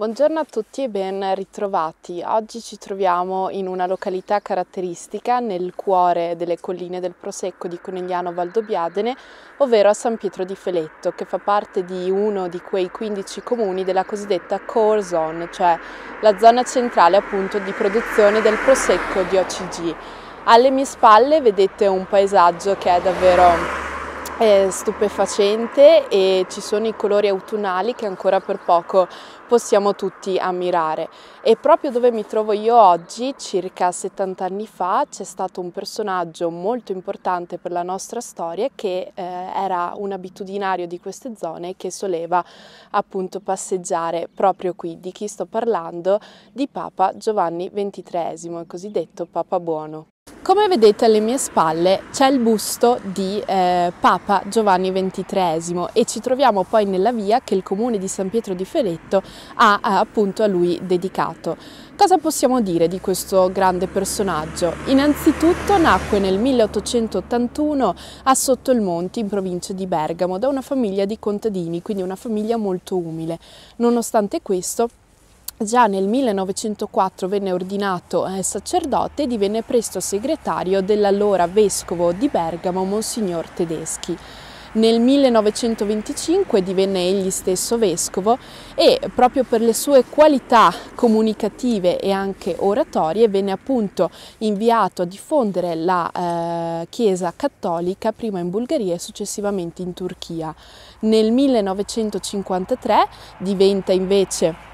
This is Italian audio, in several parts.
Buongiorno a tutti e ben ritrovati. Oggi ci troviamo in una località caratteristica nel cuore delle colline del Prosecco di Conegliano Valdobbiadene, ovvero a San Pietro di Feletto, che fa parte di uno di quei 15 comuni della cosiddetta core zone, cioè la zona centrale appunto di produzione del Prosecco di OCG. Alle mie spalle vedete un paesaggio che è davvero è stupefacente e ci sono i colori autunnali che ancora per poco possiamo tutti ammirare. E proprio dove mi trovo io oggi, circa 70 anni fa, c'è stato un personaggio molto importante per la nostra storia che eh, era un abitudinario di queste zone che soleva appunto passeggiare proprio qui. Di chi sto parlando? Di Papa Giovanni XXIII, il cosiddetto Papa Buono. Come vedete alle mie spalle c'è il busto di eh, Papa Giovanni XXIII e ci troviamo poi nella via che il comune di San Pietro di Feretto ha eh, appunto a lui dedicato. Cosa possiamo dire di questo grande personaggio? Innanzitutto nacque nel 1881 a Sottolmonti in provincia di Bergamo da una famiglia di contadini, quindi una famiglia molto umile. Nonostante questo Già nel 1904 venne ordinato eh, sacerdote e divenne presto segretario dell'allora vescovo di Bergamo, Monsignor Tedeschi. Nel 1925 divenne egli stesso vescovo e proprio per le sue qualità comunicative e anche oratorie venne appunto inviato a diffondere la eh, Chiesa cattolica prima in Bulgaria e successivamente in Turchia. Nel 1953 diventa invece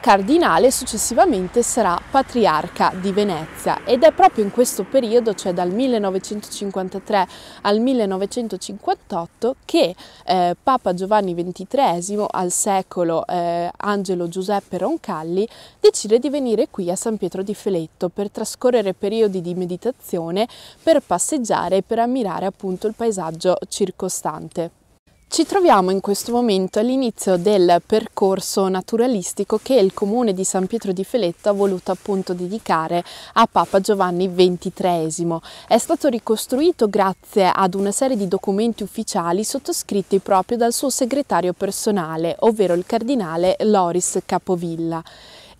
cardinale successivamente sarà patriarca di Venezia ed è proprio in questo periodo, cioè dal 1953 al 1958, che eh, Papa Giovanni XXIII al secolo eh, Angelo Giuseppe Roncalli decide di venire qui a San Pietro di Feletto per trascorrere periodi di meditazione, per passeggiare e per ammirare appunto il paesaggio circostante. Ci troviamo in questo momento all'inizio del percorso naturalistico che il comune di San Pietro di Feletta ha voluto appunto dedicare a Papa Giovanni XXIII. È stato ricostruito grazie ad una serie di documenti ufficiali sottoscritti proprio dal suo segretario personale, ovvero il cardinale Loris Capovilla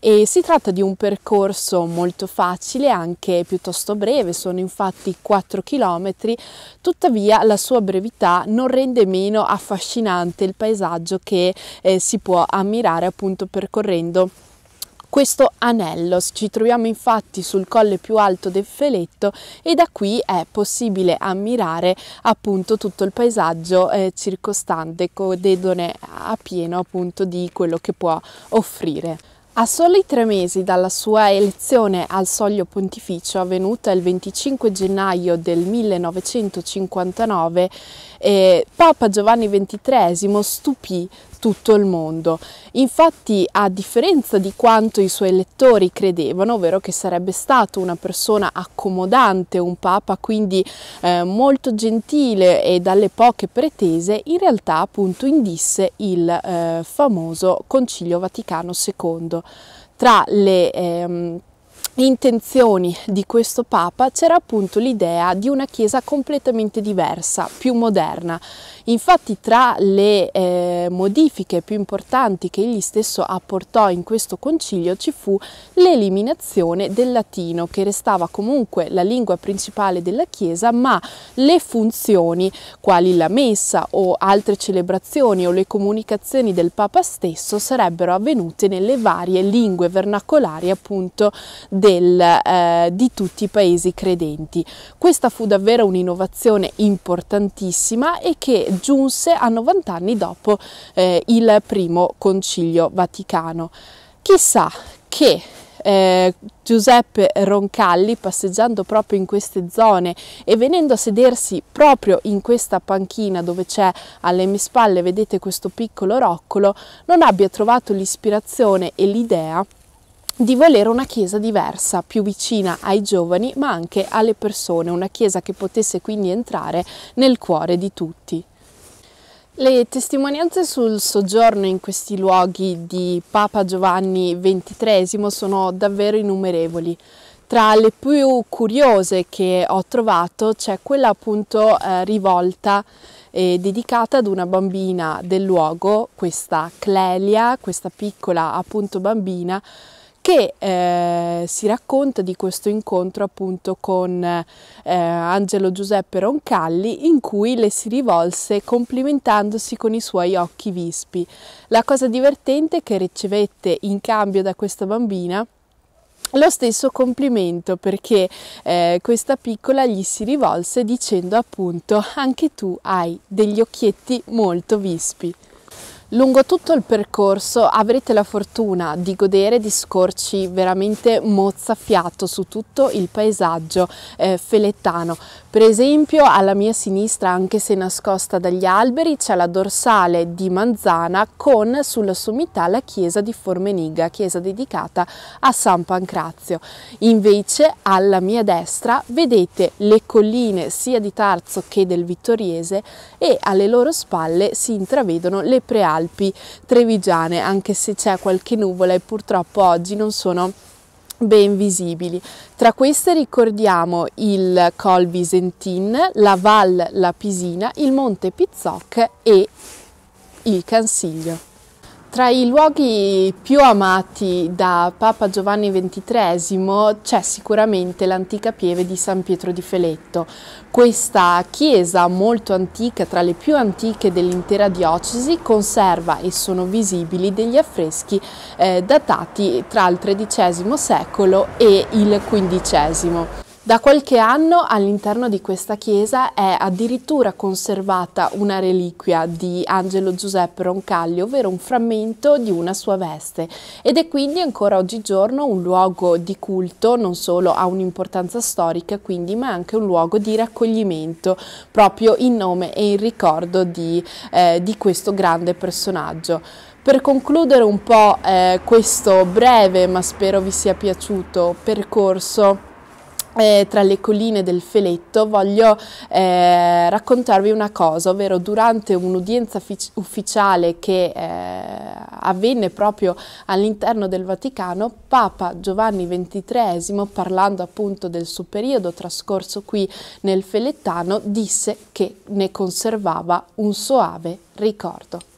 e si tratta di un percorso molto facile, anche piuttosto breve, sono infatti 4 km, tuttavia la sua brevità non rende meno affascinante il paesaggio che eh, si può ammirare appunto percorrendo questo anello. Ci troviamo infatti sul colle più alto del Feletto e da qui è possibile ammirare appunto tutto il paesaggio eh, circostante, codedone a pieno appunto di quello che può offrire. A soli tre mesi dalla sua elezione al soglio pontificio, avvenuta il 25 gennaio del 1959, e Papa Giovanni XXIII stupì tutto il mondo. Infatti, a differenza di quanto i suoi lettori credevano, ovvero che sarebbe stato una persona accomodante, un papa quindi eh, molto gentile e dalle poche pretese, in realtà appunto indisse il eh, famoso Concilio Vaticano II. Tra le ehm, intenzioni di questo Papa c'era appunto l'idea di una Chiesa completamente diversa, più moderna. Infatti tra le eh, modifiche più importanti che egli stesso apportò in questo concilio ci fu l'eliminazione del latino, che restava comunque la lingua principale della Chiesa, ma le funzioni, quali la messa o altre celebrazioni o le comunicazioni del Papa stesso, sarebbero avvenute nelle varie lingue vernacolari appunto del del, eh, di tutti i paesi credenti. Questa fu davvero un'innovazione importantissima e che giunse a 90 anni dopo eh, il primo concilio vaticano. Chissà che eh, Giuseppe Roncalli, passeggiando proprio in queste zone e venendo a sedersi proprio in questa panchina dove c'è alle mie spalle, vedete questo piccolo roccolo, non abbia trovato l'ispirazione e l'idea di volere una chiesa diversa, più vicina ai giovani ma anche alle persone, una chiesa che potesse quindi entrare nel cuore di tutti. Le testimonianze sul soggiorno in questi luoghi di Papa Giovanni XXIII sono davvero innumerevoli. Tra le più curiose che ho trovato c'è quella appunto eh, rivolta e dedicata ad una bambina del luogo, questa Clelia, questa piccola appunto bambina che eh, si racconta di questo incontro appunto con eh, Angelo Giuseppe Roncalli in cui le si rivolse complimentandosi con i suoi occhi vispi. La cosa divertente è che ricevette in cambio da questa bambina lo stesso complimento perché eh, questa piccola gli si rivolse dicendo appunto anche tu hai degli occhietti molto vispi. Lungo tutto il percorso avrete la fortuna di godere di scorci veramente mozzafiato su tutto il paesaggio eh, felettano per esempio alla mia sinistra, anche se nascosta dagli alberi, c'è la dorsale di Manzana con sulla sommità la chiesa di Formeniga, chiesa dedicata a San Pancrazio. Invece alla mia destra vedete le colline sia di Tarzo che del Vittoriese e alle loro spalle si intravedono le prealpi trevigiane, anche se c'è qualche nuvola e purtroppo oggi non sono ben visibili. Tra queste ricordiamo il Col Visentin, la Val Lapisina, il Monte Pizzoc e il Cansiglio. Tra i luoghi più amati da Papa Giovanni XXIII c'è sicuramente l'antica pieve di San Pietro di Feletto. Questa chiesa molto antica, tra le più antiche dell'intera diocesi, conserva e sono visibili degli affreschi eh, datati tra il XIII secolo e il XV. Da qualche anno all'interno di questa chiesa è addirittura conservata una reliquia di Angelo Giuseppe Roncalli, ovvero un frammento di una sua veste ed è quindi ancora oggigiorno un luogo di culto, non solo ha un'importanza storica quindi, ma anche un luogo di raccoglimento proprio in nome e in ricordo di, eh, di questo grande personaggio. Per concludere un po' eh, questo breve, ma spero vi sia piaciuto, percorso eh, tra le colline del Feletto voglio eh, raccontarvi una cosa, ovvero durante un'udienza ufficiale che eh, avvenne proprio all'interno del Vaticano, Papa Giovanni XXIII, parlando appunto del suo periodo trascorso qui nel Felettano, disse che ne conservava un soave ricordo.